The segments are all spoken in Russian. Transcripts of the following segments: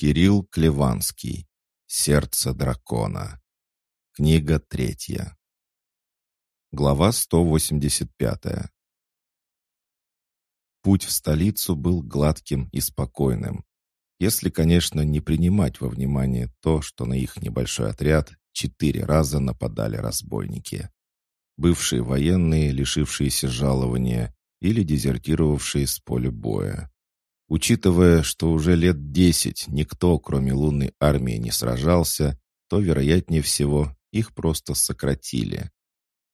Кирилл Клеванский. Сердце дракона. Книга третья. Глава 185. Путь в столицу был гладким и спокойным. Если, конечно, не принимать во внимание то, что на их небольшой отряд четыре раза нападали разбойники. Бывшие военные, лишившиеся жалования, или дезертировавшие с поля боя. Учитывая, что уже лет десять никто, кроме лунной армии, не сражался, то, вероятнее всего, их просто сократили.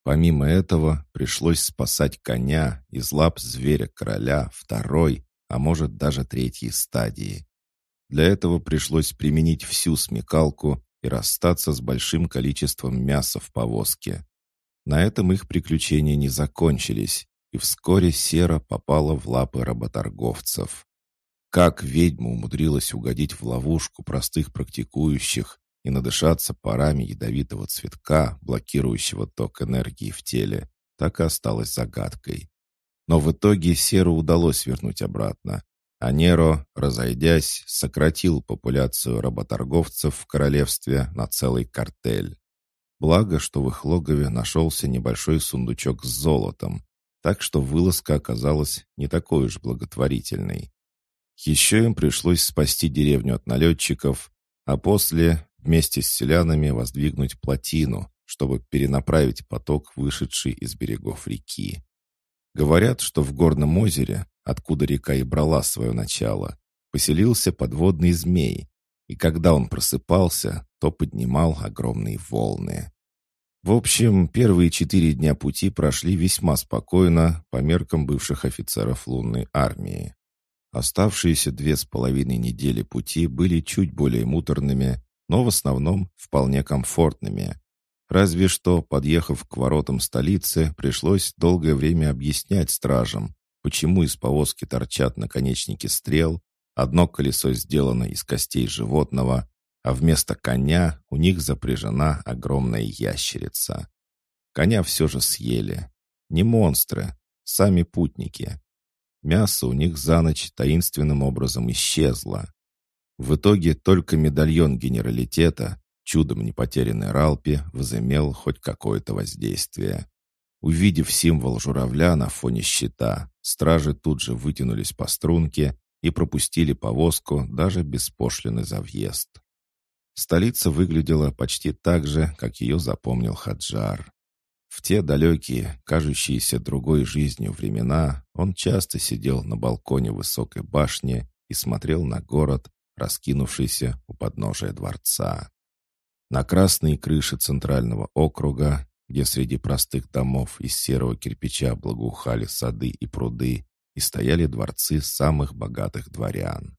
Помимо этого, пришлось спасать коня из лап зверя-короля второй, а может даже третьей стадии. Для этого пришлось применить всю смекалку и расстаться с большим количеством мяса в повозке. На этом их приключения не закончились, и вскоре Сера попала в лапы работорговцев. Как ведьма умудрилась угодить в ловушку простых практикующих и надышаться парами ядовитого цветка, блокирующего ток энергии в теле, так и осталась загадкой. Но в итоге Серу удалось вернуть обратно, а Неро, разойдясь, сократил популяцию работорговцев в королевстве на целый картель. Благо, что в их логове нашелся небольшой сундучок с золотом, так что вылазка оказалась не такой уж благотворительной. Еще им пришлось спасти деревню от налетчиков, а после вместе с селянами воздвигнуть плотину, чтобы перенаправить поток, вышедший из берегов реки. Говорят, что в горном озере, откуда река и брала свое начало, поселился подводный змей, и когда он просыпался, то поднимал огромные волны. В общем, первые четыре дня пути прошли весьма спокойно по меркам бывших офицеров лунной армии. Оставшиеся две с половиной недели пути были чуть более муторными, но в основном вполне комфортными. Разве что, подъехав к воротам столицы, пришлось долгое время объяснять стражам, почему из повозки торчат наконечники стрел, одно колесо сделано из костей животного, а вместо коня у них запряжена огромная ящерица. Коня все же съели. Не монстры, сами путники. Мясо у них за ночь таинственным образом исчезло. В итоге только медальон генералитета, чудом не потерянный Ралпи, возымел хоть какое-то воздействие. Увидев символ журавля на фоне щита, стражи тут же вытянулись по струнке и пропустили повозку даже без пошлины за въезд. Столица выглядела почти так же, как ее запомнил Хаджар. В те далекие, кажущиеся другой жизнью времена, он часто сидел на балконе высокой башни и смотрел на город, раскинувшийся у подножия дворца. На красные крыши центрального округа, где среди простых домов из серого кирпича благоухали сады и пруды, и стояли дворцы самых богатых дворян.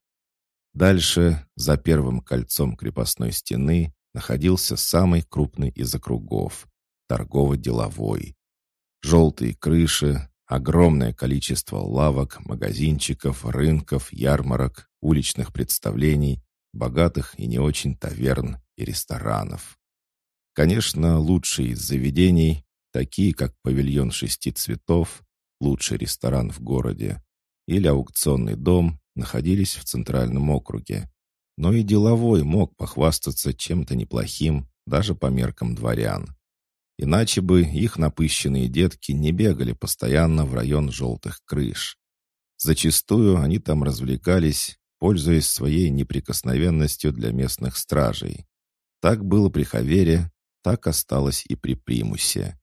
Дальше, за первым кольцом крепостной стены, находился самый крупный из округов, торгово-деловой. Желтые крыши, огромное количество лавок, магазинчиков, рынков, ярмарок, уличных представлений, богатых и не очень таверн и ресторанов. Конечно, лучшие из заведений, такие как павильон шести цветов, лучший ресторан в городе, или аукционный дом, находились в центральном округе. Но и деловой мог похвастаться чем-то неплохим даже по меркам дворян. Иначе бы их напыщенные детки не бегали постоянно в район желтых крыш. Зачастую они там развлекались, пользуясь своей неприкосновенностью для местных стражей. Так было при Хавере, так осталось и при Примусе.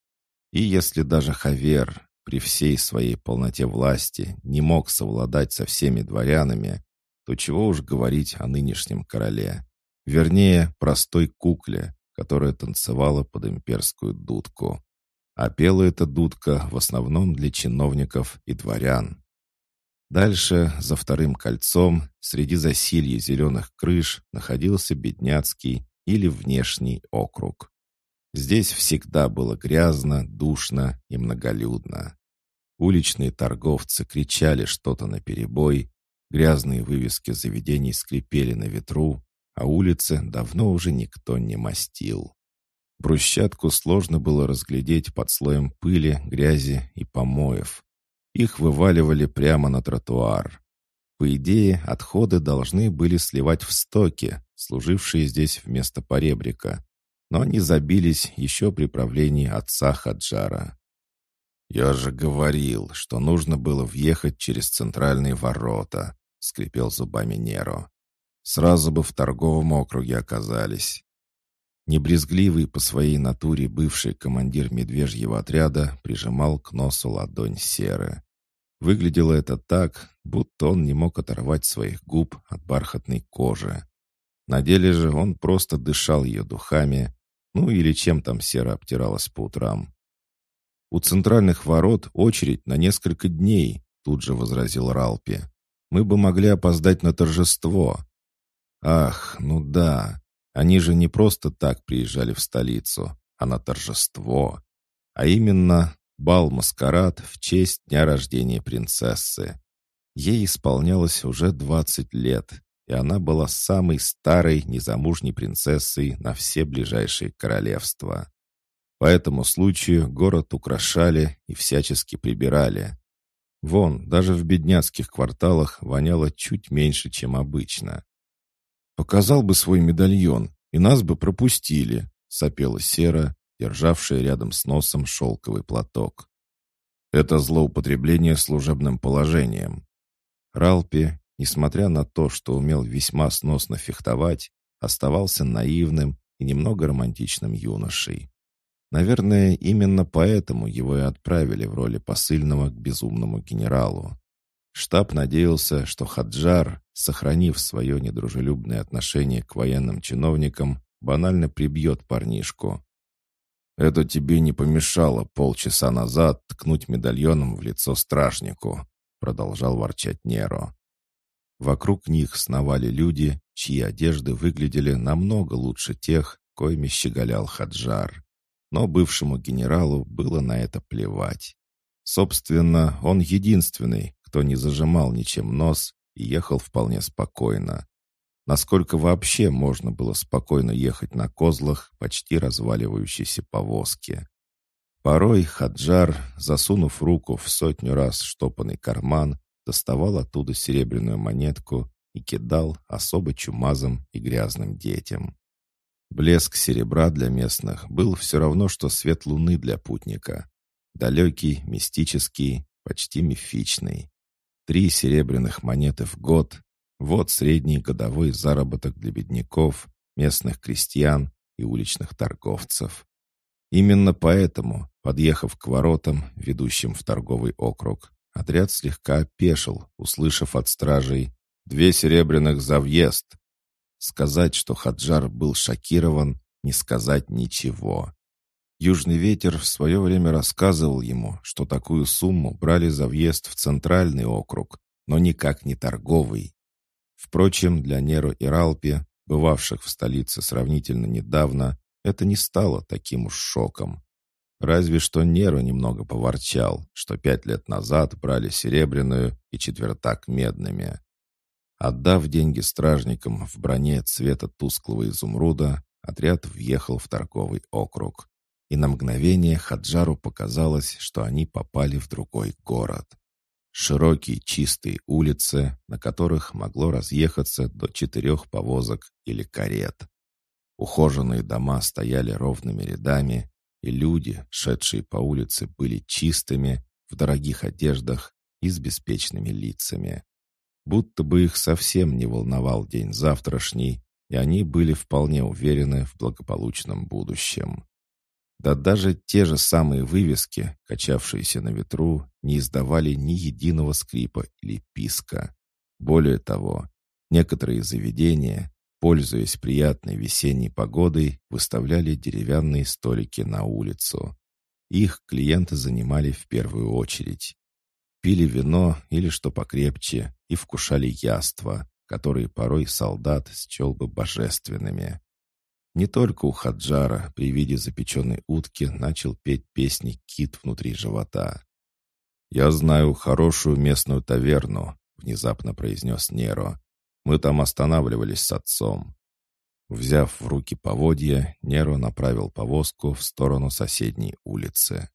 И если даже Хавер при всей своей полноте власти не мог совладать со всеми дворянами, то чего уж говорить о нынешнем короле. Вернее, простой кукле, которая танцевала под имперскую дудку. А пела эта дудка в основном для чиновников и дворян. Дальше, за вторым кольцом, среди засилья зеленых крыш, находился Бедняцкий или внешний округ. Здесь всегда было грязно, душно и многолюдно. Уличные торговцы кричали что-то наперебой, грязные вывески заведений скрипели на ветру, а улицы давно уже никто не мастил. Брусчатку сложно было разглядеть под слоем пыли, грязи и помоев. Их вываливали прямо на тротуар. По идее, отходы должны были сливать в стоки, служившие здесь вместо поребрика, но они забились еще при правлении отца Хаджара. «Я же говорил, что нужно было въехать через центральные ворота», — скрипел зубами Неро. Сразу бы в торговом округе оказались. Небрезгливый по своей натуре бывший командир медвежьего отряда прижимал к носу ладонь серы. Выглядело это так, будто он не мог оторвать своих губ от бархатной кожи. На деле же он просто дышал ее духами, ну или чем там сера обтиралась по утрам. «У центральных ворот очередь на несколько дней», — тут же возразил Ралпи. «Мы бы могли опоздать на торжество. Ах, ну да, они же не просто так приезжали в столицу, а на торжество. А именно бал-маскарад в честь дня рождения принцессы. Ей исполнялось уже 20 лет, и она была самой старой незамужней принцессой на все ближайшие королевства. По этому случаю город украшали и всячески прибирали. Вон, даже в бедняцких кварталах воняло чуть меньше, чем обычно. Показал бы свой медальон, и нас бы пропустили», — сопела Сера, державшая рядом с носом шелковый платок. Это злоупотребление служебным положением. Ралпи, несмотря на то, что умел весьма сносно фехтовать, оставался наивным и немного романтичным юношей. Наверное, именно поэтому его и отправили в роли посыльного к безумному генералу. Штаб надеялся, что Хаджар, сохранив свое недружелюбное отношение к военным чиновникам, банально прибьет парнишку. «Это тебе не помешало полчаса назад ткнуть медальоном в лицо стражнику», продолжал ворчать Неро. Вокруг них сновали люди, чьи одежды выглядели намного лучше тех, коими щеголял Хаджар. Но бывшему генералу было на это плевать. Собственно, он единственный, кто не зажимал ничем нос и ехал вполне спокойно. Насколько вообще можно было спокойно ехать на козлах почти разваливающейся повозки? Порой Хаджар, засунув руку в сотню раз штопанный карман, доставал оттуда серебряную монетку и кидал особо чумазым и грязным детям. Блеск серебра для местных был все равно, что свет луны для путника. Далекий, мистический, почти мифичный. Три серебряных монеты в год – вот средний годовой заработок для бедняков, местных крестьян и уличных торговцев. Именно поэтому, подъехав к воротам, ведущим в торговый округ, отряд слегка опешил, услышав от стражей «Две серебряных за въезд!». Сказать, что Хаджар был шокирован, не сказать ничего. Южный ветер в свое время рассказывал ему, что такую сумму брали за въезд в центральный округ, но никак не торговый. Впрочем, для Неро и Ралпи, бывавших в столице сравнительно недавно, это не стало таким уж шоком. Разве что Неро немного поворчал, что пять лет назад брали серебряную и четвертак медными. Отдав деньги стражникам в броне цвета тусклого изумруда, отряд въехал в торговый округ и на мгновение Хаджару показалось, что они попали в другой город. Широкие чистые улицы, на которых могло разъехаться до четырех повозок или карет. Ухоженные дома стояли ровными рядами, и люди, шедшие по улице, были чистыми, в дорогих одеждах и с беспечными лицами. Будто бы их совсем не волновал день завтрашний, и они были вполне уверены в благополучном будущем. Да даже те же самые вывески, качавшиеся на ветру, не издавали ни единого скрипа или писка. Более того, некоторые заведения, пользуясь приятной весенней погодой, выставляли деревянные столики на улицу. Их клиенты занимали в первую очередь. Пили вино или что покрепче и вкушали яства, которые порой солдат счел бы божественными. Не только у Хаджара при виде запеченной утки начал петь песни «Кит внутри живота». «Я знаю хорошую местную таверну», — внезапно произнес Неро. «Мы там останавливались с отцом». Взяв в руки поводья, Неро направил повозку в сторону соседней улицы.